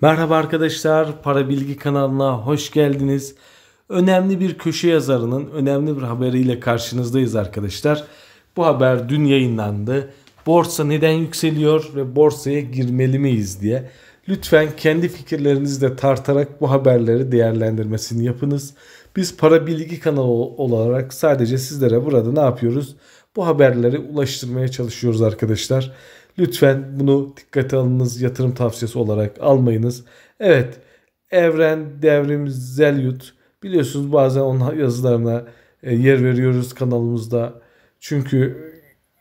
Merhaba arkadaşlar, Para Bilgi kanalına hoş geldiniz. Önemli bir köşe yazarının önemli bir haberiyle karşınızdayız arkadaşlar. Bu haber dün yayınlandı. Borsa neden yükseliyor ve borsaya girmeli miyiz diye. Lütfen kendi fikirlerinizi de tartarak bu haberleri değerlendirmesini yapınız. Biz Para Bilgi kanalı olarak sadece sizlere burada ne yapıyoruz? Bu haberleri ulaştırmaya çalışıyoruz arkadaşlar. Lütfen bunu dikkate alınız. Yatırım tavsiyesi olarak almayınız. Evet. Evren Devrim Zelyut. Biliyorsunuz bazen onun yazılarına e, yer veriyoruz kanalımızda. Çünkü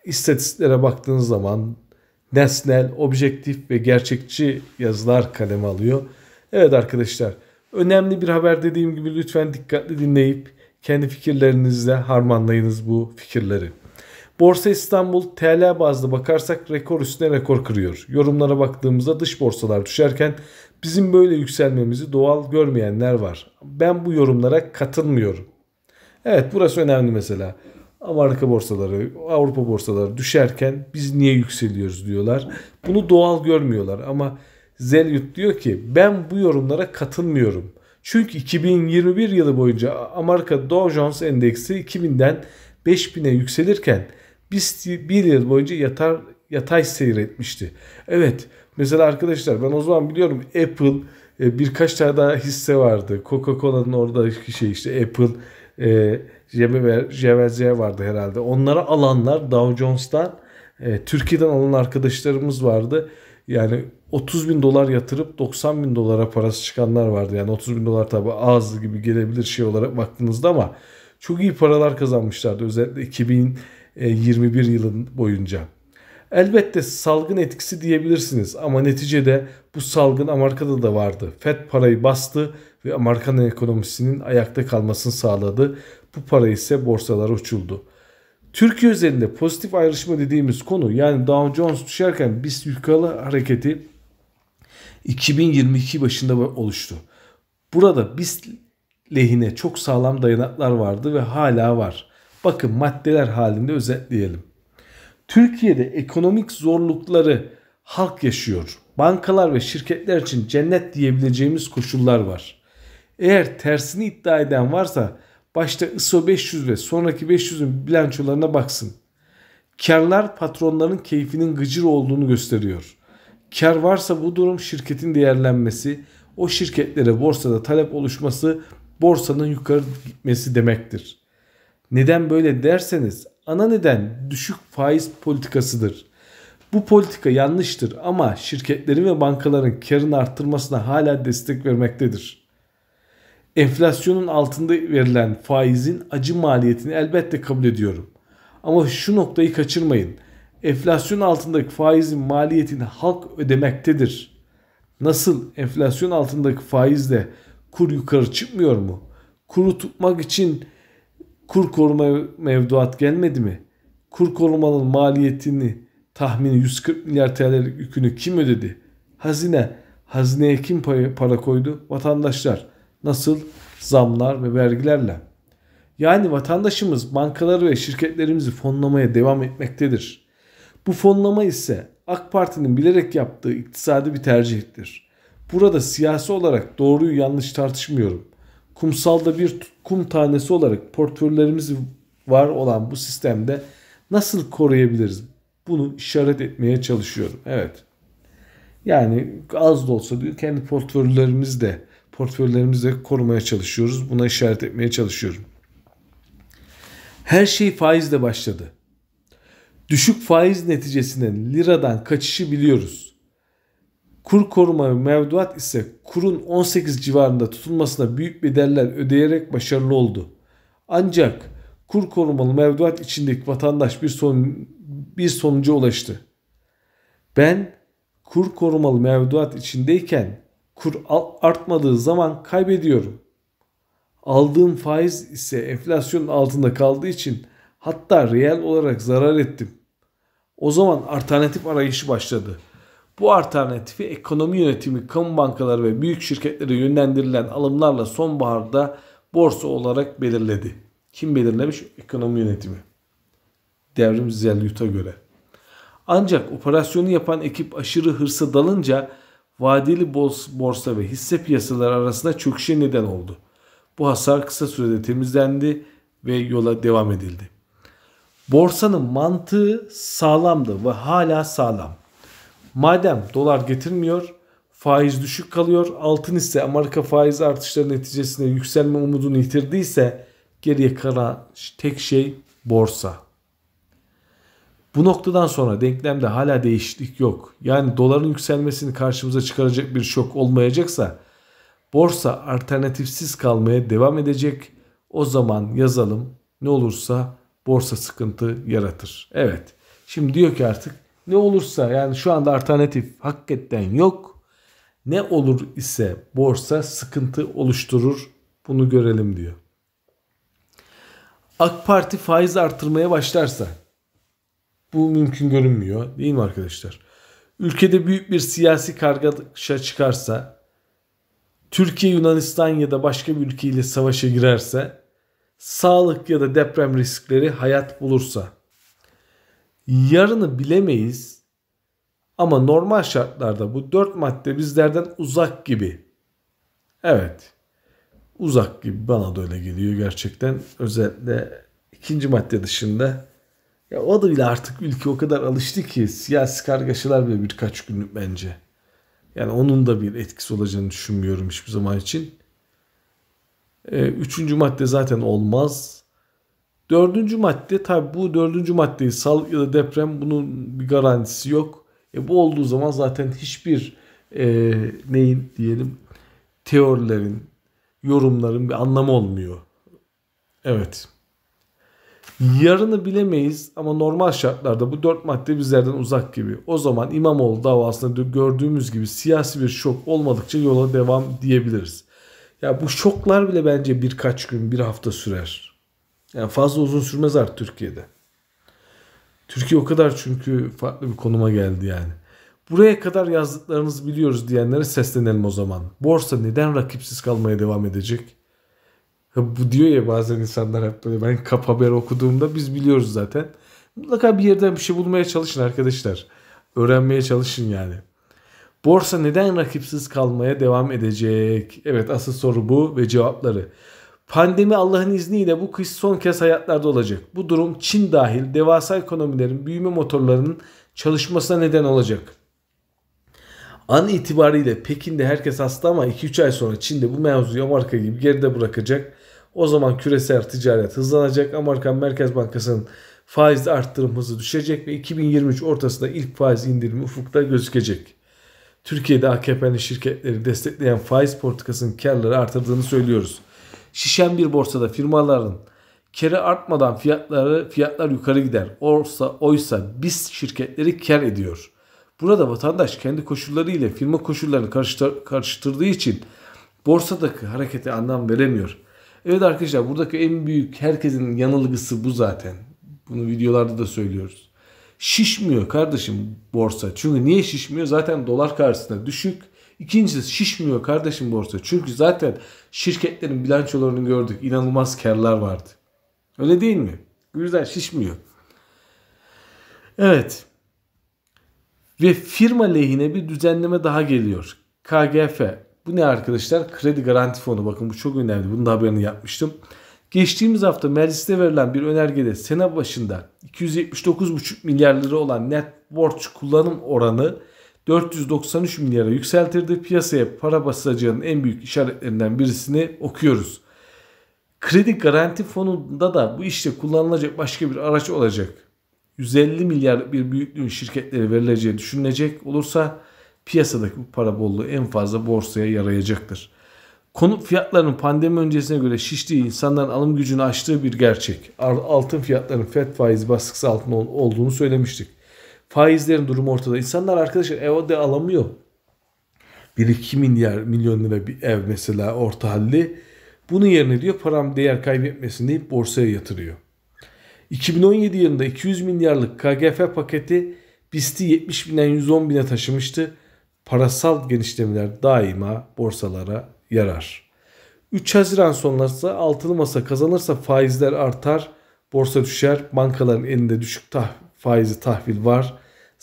istatistiklere baktığınız zaman nesnel, objektif ve gerçekçi yazılar kaleme alıyor. Evet arkadaşlar önemli bir haber dediğim gibi lütfen dikkatli dinleyip kendi fikirlerinizle harmanlayınız bu fikirleri. Borsa İstanbul TL bazlı bakarsak rekor üstüne rekor kırıyor. Yorumlara baktığımızda dış borsalar düşerken bizim böyle yükselmemizi doğal görmeyenler var. Ben bu yorumlara katılmıyorum. Evet burası önemli mesela. Amerika borsaları, Avrupa borsaları düşerken biz niye yükseliyoruz diyorlar. Bunu doğal görmüyorlar ama Zelyut diyor ki ben bu yorumlara katılmıyorum. Çünkü 2021 yılı boyunca Amerika Dow Jones Endeksi 2000'den 5000'e yükselirken biz bir yıl boyunca yatar yatay seyretmişti. Evet mesela arkadaşlar ben o zaman biliyorum Apple e, birkaç tane daha hisse vardı. Coca-Cola'nın oradaki şey işte Apple e, JVZ vardı herhalde. Onları alanlar Dow Jones'tan e, Türkiye'den alan arkadaşlarımız vardı. Yani 30 bin dolar yatırıp 90 bin dolara parası çıkanlar vardı. Yani 30 bin dolar tabi az gibi gelebilir şey olarak baktığınızda ama çok iyi paralar kazanmışlardı. Özellikle 2000 21 e, yılın boyunca. Elbette salgın etkisi diyebilirsiniz ama neticede bu salgın Amerika'da da vardı. Fed parayı bastı ve Amerikan ekonomisinin ayakta kalmasını sağladı. Bu para ise borsalara uçuldu. Türkiye üzerinde pozitif ayrışma dediğimiz konu yani Dow Jones düşerken BIST yukarı hareketi 2022 başında oluştu. Burada BIST lehine çok sağlam dayanaklar vardı ve hala var. Bakın maddeler halinde özetleyelim. Türkiye'de ekonomik zorlukları halk yaşıyor. Bankalar ve şirketler için cennet diyebileceğimiz koşullar var. Eğer tersini iddia eden varsa başta ISO 500 ve sonraki 500'ün bilançolarına baksın. Karlar patronların keyfinin gıcır olduğunu gösteriyor. Kar varsa bu durum şirketin değerlenmesi, o şirketlere borsada talep oluşması, borsanın yukarı gitmesi demektir.'' Neden böyle derseniz ana neden düşük faiz politikasıdır. Bu politika yanlıştır ama şirketlerin ve bankaların karını arttırmasına hala destek vermektedir. Enflasyonun altında verilen faizin acı maliyetini elbette kabul ediyorum. Ama şu noktayı kaçırmayın. Enflasyon altındaki faizin maliyetini halk ödemektedir. Nasıl enflasyon altındaki faizle kur yukarı çıkmıyor mu? Kuru tutmak için kur koruma mevduat gelmedi mi? Kur korumanın maliyetini tahmini 140 milyar TL yükünü kim ödedi? Hazine. Hazineye kim para koydu? Vatandaşlar. Nasıl? Zamlar ve vergilerle. Yani vatandaşımız bankaları ve şirketlerimizi fonlamaya devam etmektedir. Bu fonlama ise AK Parti'nin bilerek yaptığı iktisadi bir tercihtir. Burada siyasi olarak doğruyu yanlış tartışmıyorum kumsalda bir kum tanesi olarak portföylerimiz var olan bu sistemde nasıl koruyabiliriz? Bunu işaret etmeye çalışıyorum. Evet. Yani az da olsa diyor kendi portföylerimizi de portföylerimizi de korumaya çalışıyoruz. Buna işaret etmeye çalışıyorum. Her şey faizle başladı. Düşük faiz neticesinde liradan kaçışı biliyoruz. Kur koruma mevduat ise kurun 18 civarında tutulmasına büyük bedeller ödeyerek başarılı oldu. Ancak kur korumalı mevduat içindeki vatandaş bir, son, bir sonuca ulaştı. Ben kur korumalı mevduat içindeyken kur artmadığı zaman kaybediyorum. Aldığım faiz ise enflasyonun altında kaldığı için hatta reel olarak zarar ettim. O zaman alternatif arayışı başladı.'' Bu alternatifi ekonomi yönetimi, kamu bankaları ve büyük şirketlere yönlendirilen alımlarla sonbaharda borsa olarak belirledi. Kim belirlemiş? Ekonomi yönetimi. Devrim Zelyut'a göre. Ancak operasyonu yapan ekip aşırı hırsa dalınca vadeli borsa ve hisse piyasaları arasında çöküşe neden oldu. Bu hasar kısa sürede temizlendi ve yola devam edildi. Borsanın mantığı sağlamdı ve hala sağlam. Madem dolar getirmiyor faiz düşük kalıyor. Altın ise Amerika faiz artışları neticesinde yükselme umudunu yitirdiyse geriye kalan tek şey borsa. Bu noktadan sonra denklemde hala değişiklik yok. Yani doların yükselmesini karşımıza çıkaracak bir şok olmayacaksa borsa alternatifsiz kalmaya devam edecek. O zaman yazalım ne olursa borsa sıkıntı yaratır. Evet şimdi diyor ki artık ne olursa yani şu anda alternatif hakikaten yok. Ne olur ise borsa sıkıntı oluşturur. Bunu görelim diyor. AK Parti faiz artırmaya başlarsa bu mümkün görünmüyor değil mi arkadaşlar? Ülkede büyük bir siyasi kargaşa çıkarsa Türkiye Yunanistan ya da başka bir ülkeyle savaşa girerse sağlık ya da deprem riskleri hayat bulursa Yarını bilemeyiz ama normal şartlarda bu dört madde bizlerden uzak gibi. Evet uzak gibi bana da öyle geliyor gerçekten. Özellikle ikinci madde dışında ya o da bile artık ülke o kadar alıştı ki siyasi kargaşalar bile birkaç günlük bence. Yani onun da bir etkisi olacağını düşünmüyorum hiçbir zaman için. Ee, üçüncü madde zaten olmaz. Dördüncü madde tabi bu dördüncü maddeyi sal ya da deprem bunun bir garantisi yok. E bu olduğu zaman zaten hiçbir e, neyin diyelim teorilerin, yorumların bir anlamı olmuyor. Evet. Yarını bilemeyiz ama normal şartlarda bu dört madde bizlerden uzak gibi. O zaman İmamoğlu davasında gördüğümüz gibi siyasi bir şok olmadıkça yola devam diyebiliriz. Ya bu şoklar bile bence birkaç gün, bir hafta sürer. Yani fazla uzun sürmez artık Türkiye'de. Türkiye o kadar çünkü farklı bir konuma geldi yani. Buraya kadar yazdıklarınızı biliyoruz diyenlere seslenelim o zaman. Borsa neden rakipsiz kalmaya devam edecek? Bu diyor ya bazen insanlar hep böyle ben kap haber okuduğumda biz biliyoruz zaten. Mutlaka bir yerden bir şey bulmaya çalışın arkadaşlar. Öğrenmeye çalışın yani. Borsa neden rakipsiz kalmaya devam edecek? Evet asıl soru bu ve cevapları. Pandemi Allah'ın izniyle bu kış son kez hayatlarda olacak. Bu durum Çin dahil devasa ekonomilerin büyüme motorlarının çalışmasına neden olacak. An itibariyle Pekin'de herkes hasta ama 2-3 ay sonra Çin'de bu mevzuyu Amerika gibi geride bırakacak. O zaman küresel ticaret hızlanacak. Amerikan Merkez Bankası'nın faiz arttırım hızı düşecek ve 2023 ortasında ilk faiz indirimi ufukta gözükecek. Türkiye'de AKP'nin şirketleri destekleyen faiz politikasının karları artırdığını söylüyoruz. Şişen bir borsada firmaların kere artmadan fiyatları fiyatlar yukarı gider. Oysa, oysa biz şirketleri kar ediyor. Burada vatandaş kendi koşulları ile firma koşullarını karıştır, karıştırdığı için borsadaki harekete anlam veremiyor. Evet arkadaşlar buradaki en büyük herkesin yanılgısı bu zaten. Bunu videolarda da söylüyoruz. Şişmiyor kardeşim borsa. Çünkü niye şişmiyor? Zaten dolar karşısında düşük. İkincisi şişmiyor kardeşim borsa. Çünkü zaten şirketlerin bilançolarını gördük. İnanılmaz karlar vardı. Öyle değil mi? güzel şişmiyor. Evet. Ve firma lehine bir düzenleme daha geliyor. KGF. Bu ne arkadaşlar? Kredi Garanti Fonu. Bakın bu çok önemli. Bunun da haberini yapmıştım. Geçtiğimiz hafta mecliste verilen bir önergede sene başında 279,5 milyar lira olan net borç kullanım oranı 493 milyara yükseltirdi. Piyasaya para basacağının en büyük işaretlerinden birisini okuyoruz. Kredi garanti fonunda da bu işte kullanılacak başka bir araç olacak. 150 milyar bir büyüklüğün şirketlere verileceği düşünülecek olursa piyasadaki bu para bolluğu en fazla borsaya yarayacaktır. Konut fiyatlarının pandemi öncesine göre şiştiği insanların alım gücünü aştığı bir gerçek. Altın fiyatlarının FED faizi baskısı altında olduğunu söylemiştik. Faizlerin durumu ortada. İnsanlar arkadaşlar ev oda alamıyor. 1-2 milyar milyon lira bir ev mesela orta halli. Bunun yerine diyor param değer kaybetmesin deyip borsaya yatırıyor. 2017 yılında 200 milyarlık KGF paketi BIST'i 70 binden 110 bine taşımıştı. Parasal genişlemeler daima borsalara yarar. 3 Haziran sonrası altılı masa kazanırsa faizler artar, borsa düşer, bankaların elinde düşük tah faizi tahvil var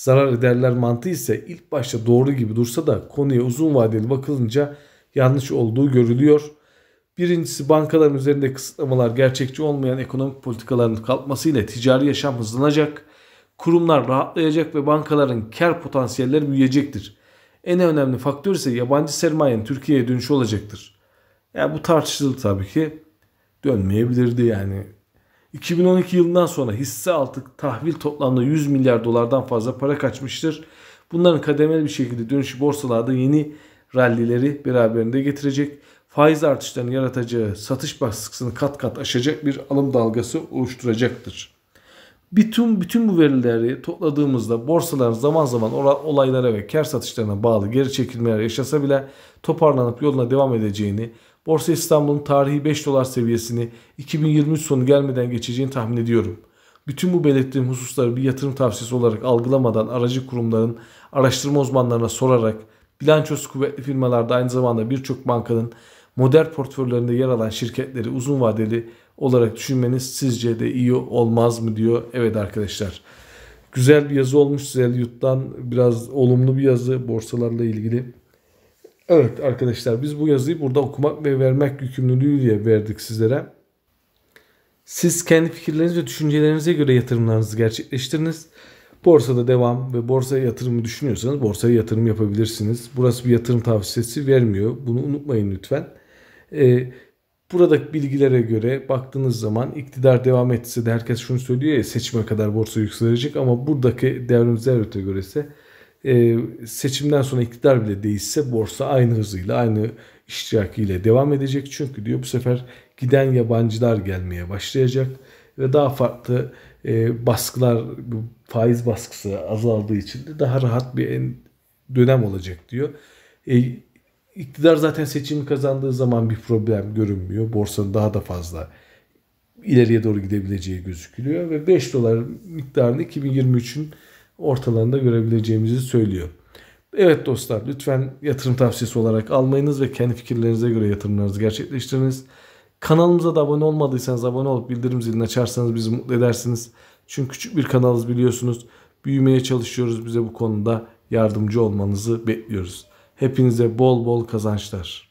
zarar ederler mantığı ise ilk başta doğru gibi dursa da konuya uzun vadeli bakılınca yanlış olduğu görülüyor. Birincisi bankaların üzerinde kısıtlamalar gerçekçi olmayan ekonomik politikaların kalkmasıyla ticari yaşam hızlanacak, kurumlar rahatlayacak ve bankaların kar potansiyelleri büyüyecektir. En önemli faktör ise yabancı sermayenin Türkiye'ye dönüşü olacaktır. Ya yani bu tartışılır tabii ki. Dönmeyebilirdi yani 2012 yılından sonra hisse altı tahvil toplamda 100 milyar dolardan fazla para kaçmıştır. Bunların kademeli bir şekilde dönüşü borsalarda yeni rallileri beraberinde getirecek. Faiz artışlarının yaratacağı satış baskısını kat kat aşacak bir alım dalgası oluşturacaktır. Bütün, bütün bu verileri topladığımızda borsaların zaman zaman olaylara ve kar satışlarına bağlı geri çekilmeler yaşasa bile toparlanıp yoluna devam edeceğini, Borsa İstanbul'un tarihi 5 dolar seviyesini 2023 sonu gelmeden geçeceğini tahmin ediyorum. Bütün bu belirttiğim hususları bir yatırım tavsiyesi olarak algılamadan aracı kurumların araştırma uzmanlarına sorarak bilançosu kuvvetli firmalarda aynı zamanda birçok bankanın modern portföylerinde yer alan şirketleri uzun vadeli olarak düşünmeniz sizce de iyi olmaz mı diyor. Evet arkadaşlar. Güzel bir yazı olmuş Zelyut'tan biraz olumlu bir yazı borsalarla ilgili. Evet arkadaşlar biz bu yazıyı burada okumak ve vermek yükümlülüğü diye verdik sizlere. Siz kendi fikirleriniz ve düşüncelerinize göre yatırımlarınızı gerçekleştiriniz. Borsada devam ve borsaya yatırımı düşünüyorsanız borsaya yatırım yapabilirsiniz. Burası bir yatırım tavsiyesi vermiyor. Bunu unutmayın lütfen. Ee, buradaki bilgilere göre baktığınız zaman iktidar devam etse de herkes şunu söylüyor ya seçime kadar borsa yükselecek ama buradaki devrimsel öte göre ise e, seçimden sonra iktidar bile değişse borsa aynı hızıyla aynı iştirakiyle devam edecek. Çünkü diyor bu sefer giden yabancılar gelmeye başlayacak ve daha farklı e, baskılar faiz baskısı azaldığı için de daha rahat bir en, dönem olacak diyor. E, iktidar zaten seçimi kazandığı zaman bir problem görünmüyor. Borsanın daha da fazla ileriye doğru gidebileceği gözükülüyor ve 5 dolar miktarını 2023'ün ortalarında görebileceğimizi söylüyor. Evet dostlar lütfen yatırım tavsiyesi olarak almayınız ve kendi fikirlerinize göre yatırımlarınızı gerçekleştiriniz. Kanalımıza da abone olmadıysanız abone olup bildirim zilini açarsanız bizi mutlu edersiniz. Çünkü küçük bir kanalız biliyorsunuz. Büyümeye çalışıyoruz. Bize bu konuda yardımcı olmanızı bekliyoruz. Hepinize bol bol kazançlar.